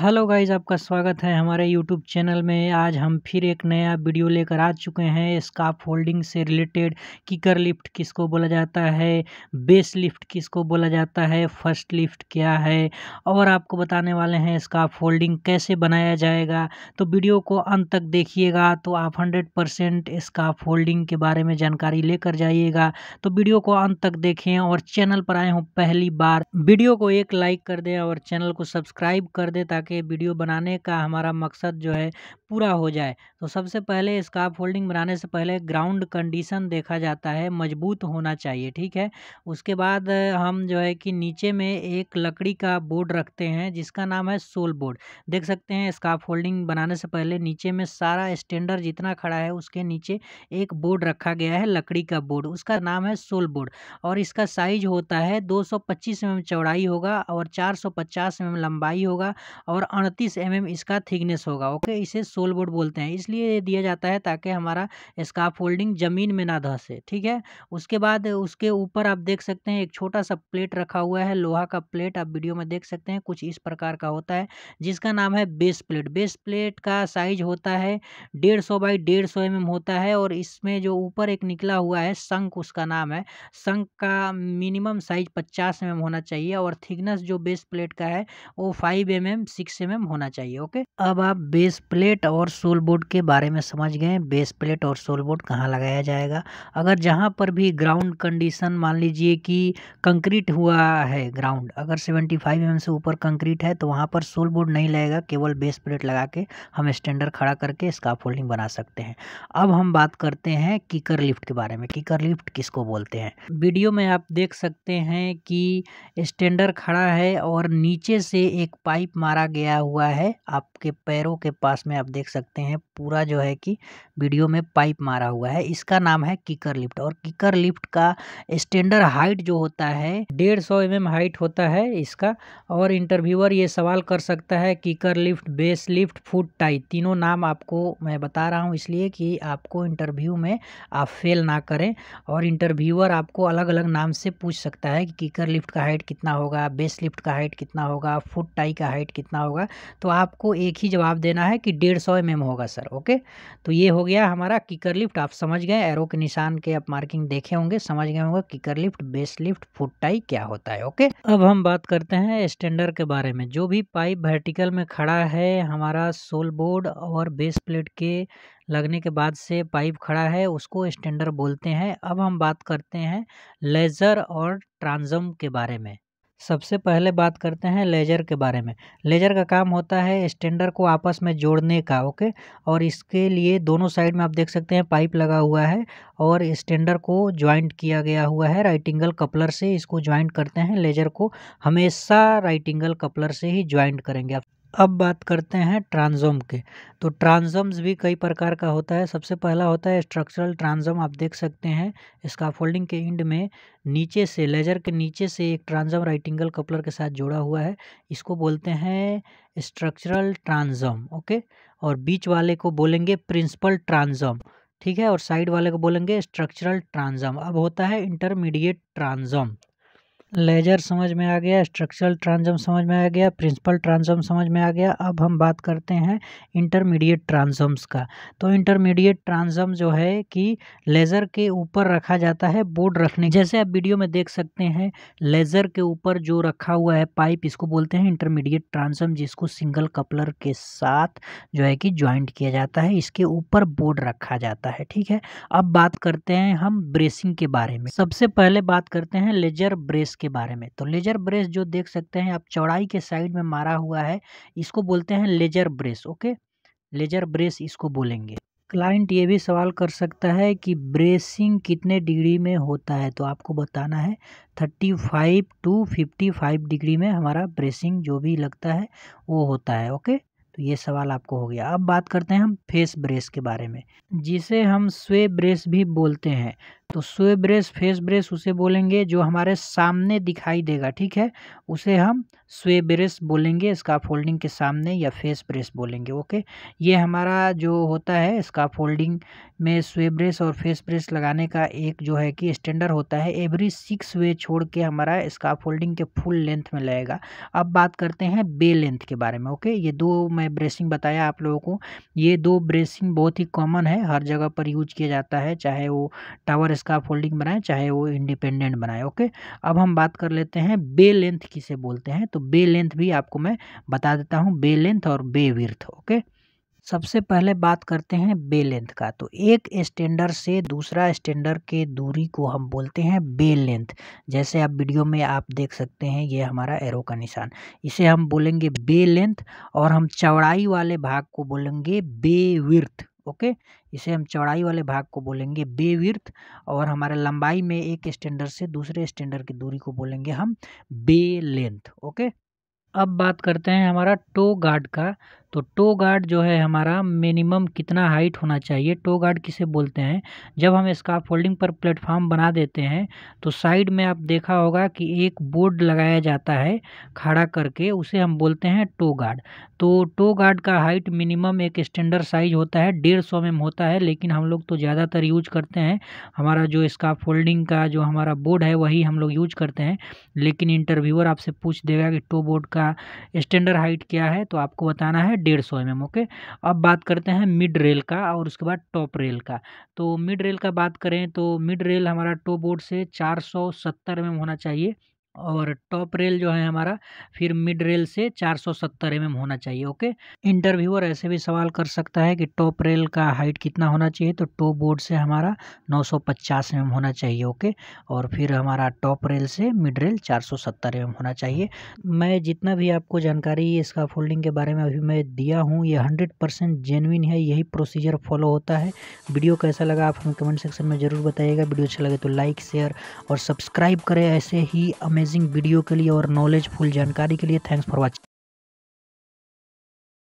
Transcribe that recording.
hello guys आपका स्वागत है हमारे यूट्यूब चैनल में आज हम फिर एक नया वीडियो लेकर आ चुके हैं स्काफ होल्डिंग से रिलेटेड किकर लिफ्ट किसको बोला जाता है बेस लिफ्ट किसको बोला जाता है फर्स्ट लिफ्ट क्या है और आपको बताने वाले हैं स्काफ होल्डिंग कैसे बनाया जाएगा तो वीडियो को अंत तक देखिएगा तो आप हंड्रेड परसेंट स्काफ होल्डिंग के बारे में जानकारी लेकर जाइएगा तो वीडियो को अंत तक देखें और चैनल पर आए हों पहली बार वीडियो को एक लाइक कर दें और चैनल को सब्सक्राइब कर दें ताकि के वीडियो बनाने का हमारा मकसद जो है पूरा हो जाए तो सबसे पहले स्काप होल्डिंग बनाने से पहले ग्राउंड कंडीशन देखा जाता है मजबूत होना चाहिए ठीक है उसके बाद हम जो है कि नीचे में एक लकड़ी का बोर्ड रखते हैं जिसका नाम है सोल बोर्ड देख सकते हैं स्काफ होल्डिंग बनाने से पहले नीचे में सारा स्टैंडर्ड जितना खड़ा है उसके नीचे एक बोर्ड रखा गया है लकड़ी का बोर्ड उसका नाम है सोल बोर्ड और इसका साइज होता है दो सौ mm चौड़ाई होगा और चार सौ mm लंबाई होगा और और अड़तीस एम mm इसका थिकनेस होगा ओके इसे सोल बोर्ड बोलते हैं इसलिए दिया जाता है ताकि हमारा स्काफ होल्डिंग ज़मीन में ना धसे ठीक है उसके बाद उसके ऊपर आप देख सकते हैं एक छोटा सा प्लेट रखा हुआ है लोहा का प्लेट आप वीडियो में देख सकते हैं कुछ इस प्रकार का होता है जिसका नाम है बेस प्लेट बेस प्लेट का साइज होता है डेढ़ सौ बाई डेढ़ सौ एम होता है और इसमें जो ऊपर एक निकला हुआ है संक उसका नाम है संक का मिनिमम साइज पचास एम होना चाहिए और थिकनेस जो बेस प्लेट का है वो five M M six six M होना चाहिए ओके अब आप बेस प्लेट और सोल बोर्ड के बारे में समझ गए बेस प्लेट और सोल बोर्ड कहाँ लगाया जाएगा अगर जहाँ पर भी ग्राउंड कंडीशन मान लीजिए कि कंक्रीट हुआ है ग्राउंड अगर सेवेंटी फाइव एम से ऊपर कंक्रीट है तो वहाँ पर सोल बोर्ड नहीं लगेगा केवल बेस प्लेट लगा के हम स्टैंडर्ड खड़ा करके इसका फोल्डिंग बना सकते हैं अब हम बात करते हैं कीकर लिफ्ट के बारे में कीकर लिफ्ट किसको बोलते हैं वीडियो में आप देख सकते हैं कि स्टैंडर खड़ा है और नीचे से एक पाइप मारा गया हुआ है आपके पैरों के पास में आप देख सकते हैं पूरा जो है कि वीडियो में पाइप मारा हुआ है इसका नाम है किकर लिफ्ट और किकर लिफ्ट का स्टैंडर्ड हाइट जो होता है डेढ़ सौ एम हाइट होता है इसका और इंटरव्यूअर ये सवाल कर सकता है kicker lift base lift foot tie तीनों नाम आपको मैं बता रहा हूँ इसलिए कि आपको इंटरव्यू में आप फेल ना करें और इंटरव्यूअर आपको अलग अलग नाम से पूछ सकता है कि किकर लिफ्ट का हाइट कितना होगा बेस लिफ्ट का हाइट कितना होगा फुट टाई का हाइट कितना कितना होगा तो आपको एक ही जवाब देना है कि डेढ़ सौ एम होगा सर ओके तो ये हो गया हमारा किकर लिफ्ट आप समझ गए एरो के निशान के आप मार्किंग देखे होंगे समझ गए होंगे kicker lift base lift foot tie क्या होता है ओके अब हम बात करते हैं स्टैंडर के बारे में जो भी पाइप वर्टिकल में खड़ा है हमारा सोल बोर्ड और बेस प्लेट के लगने के बाद से पाइप खड़ा है उसको स्टैंडर बोलते हैं अब हम बात करते हैं लेज़र और ट्रांजम के बारे में सबसे पहले बात करते हैं लेजर के बारे में लेजर का काम होता है स्टैंडर को आपस में जोड़ने का ओके और इसके लिए दोनों साइड में आप देख सकते हैं पाइप लगा हुआ है और स्टैंडर को ज्वाइंट किया गया हुआ है राइट एंगल कपलर से इसको ज्वाइंट करते हैं लेजर को हमेशा राइट एंगल कपलर से ही ज्वाइंट करेंगे आप अब बात करते हैं ट्रांजोम के तो ट्रांजोम्स भी कई प्रकार का होता है सबसे पहला होता है स्ट्रक्चरल ट्रांजोम आप देख सकते हैं इसका फोल्डिंग के इंड में नीचे से लेजर के नीचे से एक ट्रांजोम राइट एंगल कपलर के साथ जोड़ा हुआ है इसको बोलते हैं स्ट्रक्चरल ट्रांजोम ओके और बीच वाले को बोलेंगे प्रिंसिपल ट्रांजोम ठीक है और साइड वाले को बोलेंगे स्ट्रक्चरल ट्रांसम अब होता है इंटरमीडिएट ट्रांसम लेजर समझ में आ गया स्ट्रक्चरल ट्रांजम समझ में आ गया प्रिंसिपल ट्रांजम समझ में आ गया अब हम बात करते हैं इंटरमीडिएट ट्रांजम्स का तो इंटरमीडिएट ट्रांजम जो है कि लेज़र के ऊपर रखा जाता है बोर्ड रखने जैसे आप वीडियो में देख सकते हैं लेज़र के ऊपर जो रखा हुआ है पाइप इसको बोलते हैं इंटरमीडिएट ट्रांजम जिसको सिंगल कपलर के साथ जो है कि ज्वाइंट किया जाता है इसके ऊपर बोर्ड रखा जाता है ठीक है अब बात करते हैं हम ब्रेसिंग के बारे में सबसे पहले बात करते हैं लेजर ब्रेस के बारे में तो लेजर ब्रेस जो देख सकते हैं आप चौड़ाई के साइड में मारा हुआ है इसको बोलते हैं ledger brace okay ledger brace इसको बोलेंगे क्लाइंट ये भी सवाल कर सकता है कि ब्रेसिंग कितने डिग्री में होता है तो आपको बताना है thirty five to fifty five degree में हमारा ब्रेसिंग जो भी लगता है वो होता है ओके तो ये सवाल आपको हो गया अब बात करते हैं हम फेस ब्रेस के बारे में जिसे हम स्वे ब्रेस भी बोलते हैं तो स्वे ब्रेस फेस ब्रेस उसे बोलेंगे जो हमारे सामने दिखाई देगा ठीक है उसे हम स्वे ब्रेस बोलेंगे स्काफ फोल्डिंग के सामने या फेस ब्रेस बोलेंगे ओके ये हमारा जो होता है स्का फोल्डिंग में स्वे ब्रेस और फेस ब्रेस लगाने का एक जो है कि स्टैंडर्ड होता है एवरी सिक्स वे छोड़ के हमारा स्का फोल्डिंग के फुल लेंथ में लगेगा अब बात करते हैं बे लेंथ के बारे में ओके ये दो मैं ब्रेसिंग बताया आप लोगों को ये दो ब्रेसिंग बहुत ही कॉमन है हर जगह पर यूज किया जाता है चाहे वो टावर स्कार्फ होल्डिंग बनाए चाहे वो इंडिपेंडेंट बनाए ओके अब हम बात कर लेते हैं बे लेंथ किसे बोलते हैं तो बे लेंथ भी आपको मैं बता देता हूँ बे लेंथ और बे विर्थ ओके सबसे पहले बात करते हैं बे लेंथ का तो एक स्टैंडर से दूसरा स्टैंडर के दूरी को हम बोलते हैं बे लेंथ जैसे आप वीडियो में आप देख सकते हैं ये हमारा एरो का निशान इसे हम बोलेंगे बे लेंथ और हम चौड़ाई वाले भाग को बोलेंगे बे विर्थ ओके इसे हम चौड़ाई वाले भाग को बोलेंगे बेविर्थ और हमारे लंबाई में एक स्टैंडर्ड से दूसरे स्टैंडर्ड की दूरी को बोलेंगे हम बे लेंथ ओके अब बात करते हैं हमारा टो गार्ड का तो टो गार्ड जो है हमारा मिनिमम कितना हाइट होना चाहिए टो गार्ड किसे बोलते हैं जब हम इसका फोल्डिंग पर प्लेटफॉर्म बना देते हैं तो साइड में आप देखा होगा कि एक बोर्ड लगाया जाता है खड़ा करके उसे हम बोलते हैं टो गार्ड तो टो गार्ड का हाइट मिनिमम एक स्टैंडर्ड साइज होता है डेढ़ सौ एम होता है लेकिन हम लोग तो ज़्यादातर यूज करते हैं हमारा जो इसका फोल्डिंग का जो हमारा बोर्ड है वही हम लोग यूज करते हैं लेकिन इंटरव्यूअर आपसे पूछ देगा कि टो बोर्ड का स्टैंडर्ड हाइट क्या है तो आपको बताना है डेढ़ सौ एम ओके अब बात करते हैं मिड रेल का और उसके बाद टॉप रेल का तो मिड रेल का बात करें तो मिड रेल हमारा टॉप बोर्ड से चार सौ सत्तर एम होना चाहिए और टॉप रेल जो है हमारा फिर मिड रेल से 470 एमएम एम होना चाहिए ओके इंटरव्यूअर ऐसे भी सवाल कर सकता है कि टॉप रेल का हाइट कितना होना चाहिए तो टॉप बोर्ड से हमारा 950 एमएम एम होना चाहिए ओके और फिर हमारा टॉप रेल से मिड रेल 470 एमएम एम होना चाहिए मैं जितना भी आपको जानकारी इसका फोल्डिंग के बारे में अभी मैं दिया हूँ ये हंड्रेड परसेंट जेनविन है यही प्रोसीजर फॉलो होता है वीडियो कैसा लगा आप हमें कमेंट सेक्शन में ज़रूर बताइएगा वीडियो अच्छा लगे तो लाइक शेयर और सब्सक्राइब करें ऐसे ही हमें अमेजिंग वीडियो के लिए और नॉलेजफुल जानकारी के लिए थैंक्स फॉर वॉचिंग